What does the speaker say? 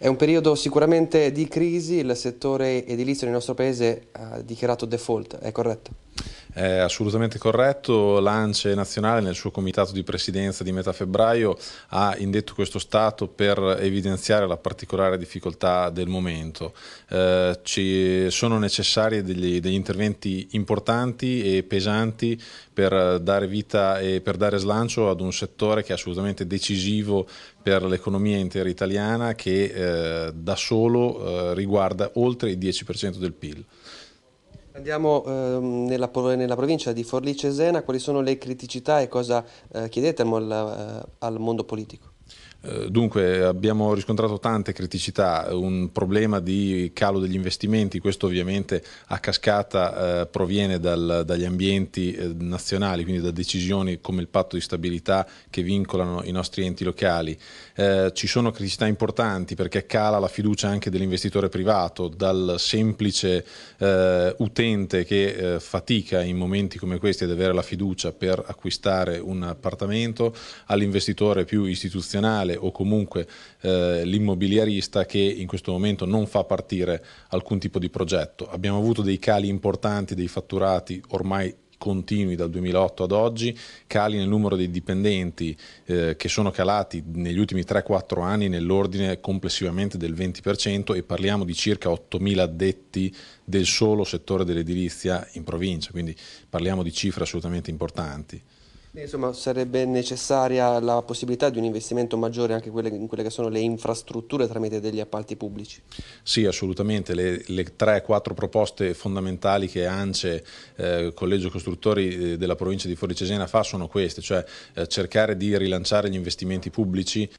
È un periodo sicuramente di crisi, il settore edilizio nel nostro paese ha dichiarato default, è corretto? È assolutamente corretto, l'ANCE nazionale nel suo comitato di presidenza di metà febbraio ha indetto questo stato per evidenziare la particolare difficoltà del momento. Eh, ci sono necessari degli, degli, interventi importanti e pesanti per dare vita e per dare slancio ad un settore che è assolutamente decisivo per l'economia intera italiana che eh, da solo eh, riguarda oltre il 10% del PIL. Andiamo ehm, nella, nella, provincia di Forlì Cesena, quali sono le criticità e cosa eh, chiedete al, eh, al mondo politico? Eh, dunque abbiamo riscontrato tante criticità, un problema di calo degli investimenti, questo ovviamente a cascata eh, proviene dal, dagli ambienti eh, nazionali, quindi da decisioni come il patto di stabilità che vincolano i nostri enti locali. Eh, ci sono criticità importanti perché cala la fiducia anche dell'investitore privato dal semplice eh, utente utente che eh, fatica in momenti come questi ad avere la fiducia per acquistare un appartamento, all'investitore più istituzionale o comunque eh, l'immobiliarista che in questo momento non fa partire alcun tipo di progetto. Abbiamo avuto dei cali importanti dei fatturati ormai continui dal 2008 ad oggi, cali nel numero dei dipendenti eh, che sono calati negli ultimi 3-4 anni nell'ordine complessivamente del 20% e parliamo di circa 8.000 addetti del solo settore dell'edilizia in provincia, quindi parliamo di cifre assolutamente importanti. Insomma, sarebbe necessaria la possibilità di un investimento maggiore anche in quelle che sono le infrastrutture tramite degli appalti pubblici? Sì, assolutamente. Le, le 3-4 proposte fondamentali che ANCE, eh, Collegio Costruttori eh, della provincia di Fuori Cesena, fa sono queste, cioè eh, cercare di rilanciare gli investimenti pubblici.